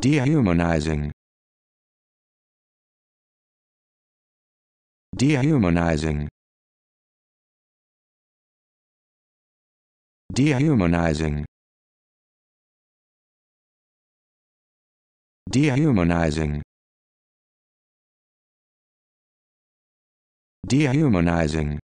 Dehumanizing. Dehumanizing. Dehumanizing. Dehumanizing. Dehumanizing.